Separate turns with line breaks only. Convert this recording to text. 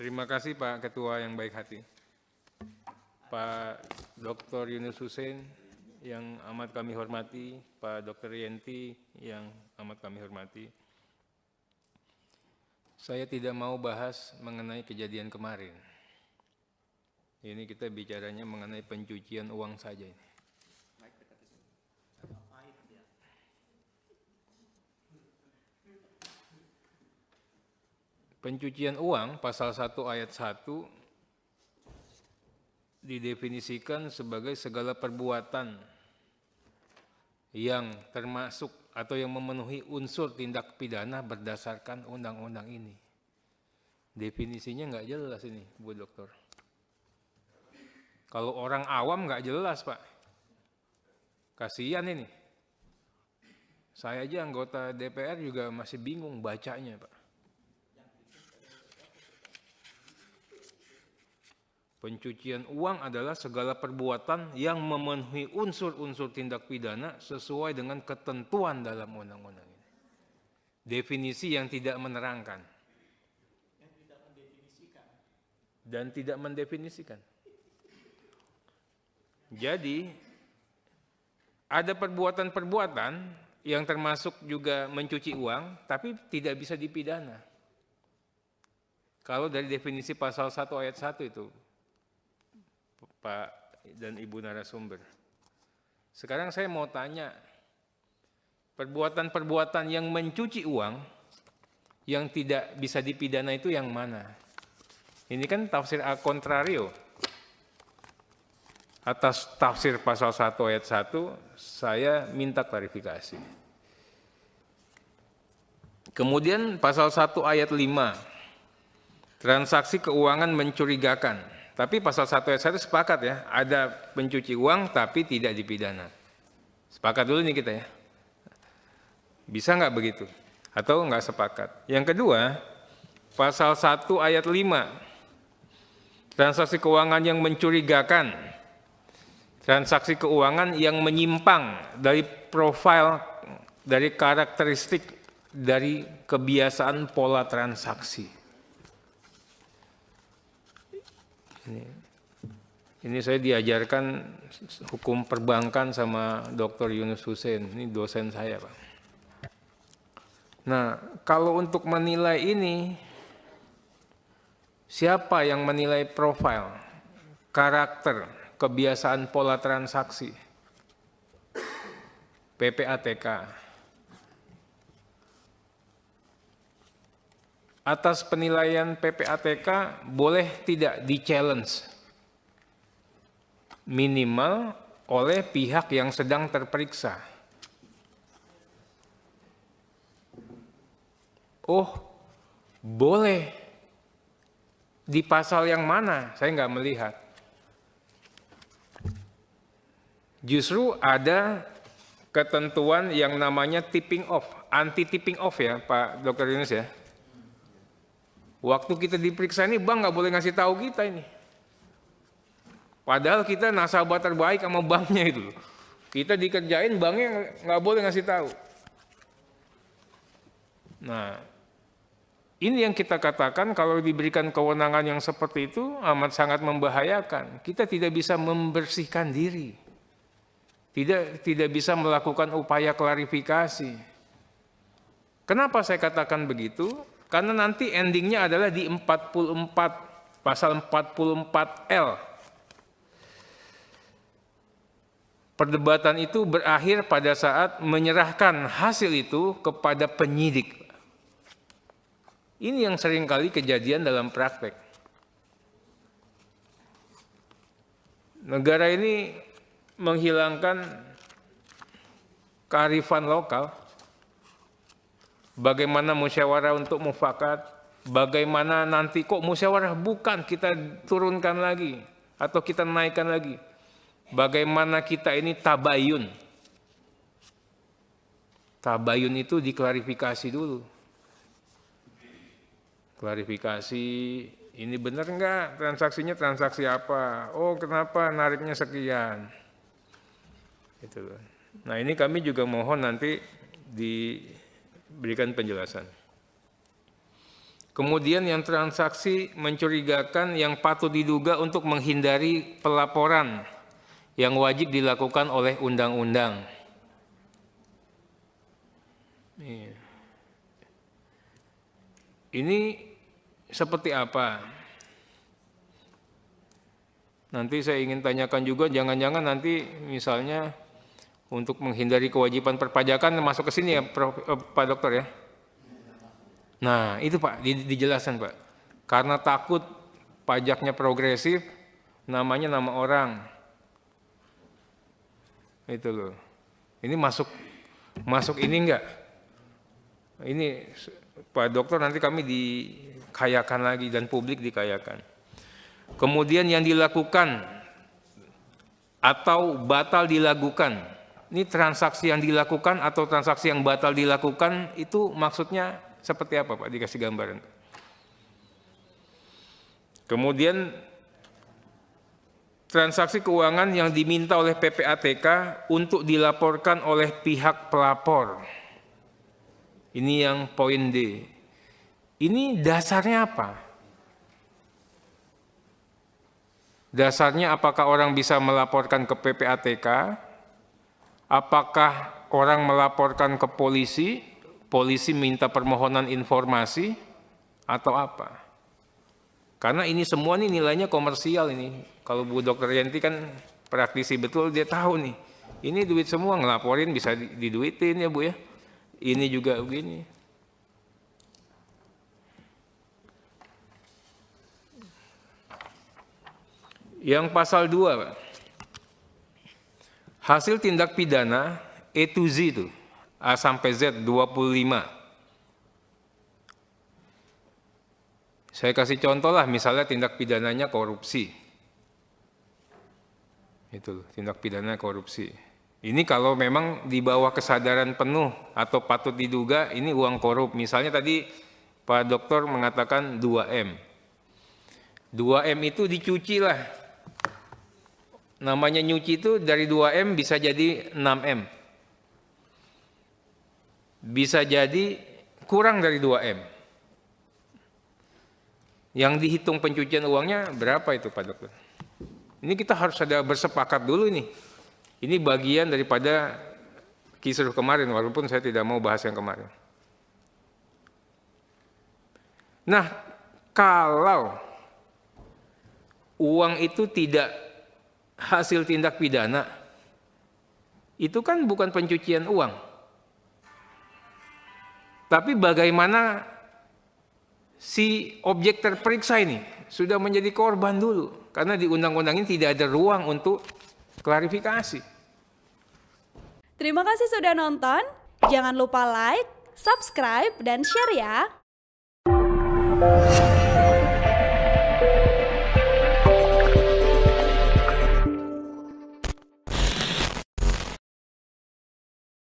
Terima kasih Pak Ketua yang baik hati. Pak Dr. Yunus Hussein yang amat kami hormati, Pak Dr. Yenti yang amat kami hormati. Saya tidak mau bahas mengenai kejadian kemarin. Ini kita bicaranya mengenai pencucian uang saja ini. Pencucian uang pasal 1 ayat 1 didefinisikan sebagai segala perbuatan yang termasuk atau yang memenuhi unsur tindak pidana berdasarkan undang-undang ini. Definisinya nggak jelas ini, Bu Dokter. Kalau orang awam nggak jelas, Pak. Kasihan ini. Saya aja anggota DPR juga masih bingung bacanya, Pak. Pencucian uang adalah segala perbuatan yang memenuhi unsur-unsur tindak pidana sesuai dengan ketentuan dalam undang-undang ini. Definisi yang tidak menerangkan. Yang tidak mendefinisikan. Dan tidak mendefinisikan. Jadi, ada perbuatan-perbuatan yang termasuk juga mencuci uang, tapi tidak bisa dipidana. Kalau dari definisi pasal 1 ayat 1 itu, Pak dan Ibu narasumber. Sekarang saya mau tanya, perbuatan-perbuatan yang mencuci uang yang tidak bisa dipidana itu yang mana? Ini kan tafsir al contrario. Atas tafsir pasal 1 ayat 1, saya minta klarifikasi. Kemudian pasal 1 ayat 5, transaksi keuangan mencurigakan tapi pasal 1 ayat 1 sepakat ya, ada pencuci uang tapi tidak dipidana. Sepakat dulu nih kita ya. Bisa nggak begitu? Atau nggak sepakat? Yang kedua, pasal 1 ayat 5. Transaksi keuangan yang mencurigakan. Transaksi keuangan yang menyimpang dari profil, dari karakteristik, dari kebiasaan pola transaksi. Ini, ini saya diajarkan hukum perbankan sama Dr. Yunus Hussein, ini dosen saya Pak. Nah, kalau untuk menilai ini, siapa yang menilai profil, karakter, kebiasaan pola transaksi, PPATK, atas penilaian PPATK boleh tidak di-challenge minimal oleh pihak yang sedang terperiksa. Oh, boleh. Di pasal yang mana? Saya nggak melihat. Justru ada ketentuan yang namanya tipping off, anti tipping off ya Pak dokter Yunus ya Waktu kita diperiksa ini bank nggak boleh ngasih tahu kita ini. Padahal kita nasabah terbaik sama banknya itu. Kita dikerjain banknya nggak boleh ngasih tahu. Nah, ini yang kita katakan kalau diberikan kewenangan yang seperti itu amat sangat membahayakan. Kita tidak bisa membersihkan diri. Tidak tidak bisa melakukan upaya klarifikasi. Kenapa saya katakan begitu? Karena nanti endingnya adalah di 44 pasal 44L. Perdebatan itu berakhir pada saat menyerahkan hasil itu kepada penyidik. Ini yang seringkali kejadian dalam praktek. Negara ini menghilangkan kearifan lokal bagaimana musyawarah untuk mufakat, bagaimana nanti kok musyawarah bukan kita turunkan lagi atau kita naikkan lagi. Bagaimana kita ini tabayun. Tabayun itu diklarifikasi dulu. Klarifikasi ini benar enggak transaksinya transaksi apa? Oh, kenapa nariknya sekian? Itu. Nah, ini kami juga mohon nanti di berikan penjelasan. Kemudian yang transaksi mencurigakan yang patut diduga untuk menghindari pelaporan yang wajib dilakukan oleh undang-undang. Iya. Ini seperti apa? Nanti saya ingin tanyakan juga, jangan-jangan nanti misalnya untuk menghindari kewajiban perpajakan masuk ke sini ya Prof, eh, Pak Dokter ya. Nah itu Pak dijelaskan Pak. Karena takut pajaknya progresif, namanya nama orang. Itu loh. Ini masuk masuk ini enggak? Ini Pak Dokter nanti kami dikayakan lagi dan publik dikayakan. Kemudian yang dilakukan atau batal dilakukan ini transaksi yang dilakukan atau transaksi yang batal dilakukan itu maksudnya seperti apa Pak dikasih gambaran? Kemudian transaksi keuangan yang diminta oleh PPATK untuk dilaporkan oleh pihak pelapor. Ini yang poin D. Ini dasarnya apa? Dasarnya apakah orang bisa melaporkan ke PPATK apakah orang melaporkan ke polisi, polisi minta permohonan informasi, atau apa? Karena ini semua nih nilainya komersial ini. Kalau Bu Dokter Yanti kan praktisi betul, dia tahu nih. Ini duit semua ngelaporin bisa diduitin ya Bu ya. Ini juga begini. Yang pasal 2, Hasil tindak pidana E to Z itu, A sampai Z 25. Saya kasih contoh lah, misalnya tindak pidananya korupsi. Itu tindak pidana korupsi. Ini kalau memang di bawah kesadaran penuh atau patut diduga ini uang korup. Misalnya tadi Pak Dokter mengatakan 2M. 2M itu dicuci lah Namanya nyuci itu dari 2M bisa jadi 6M. Bisa jadi kurang dari 2M. Yang dihitung pencucian uangnya berapa itu Pak Dokter? Ini kita harus ada bersepakat dulu nih. Ini bagian daripada kisruh kemarin, walaupun saya tidak mau bahas yang kemarin. Nah, kalau uang itu tidak hasil tindak pidana itu kan bukan pencucian uang. Tapi bagaimana si objek terperiksa ini sudah menjadi korban dulu karena di undang-undang ini tidak ada ruang untuk klarifikasi. Terima kasih sudah nonton. Jangan lupa like, subscribe dan share ya.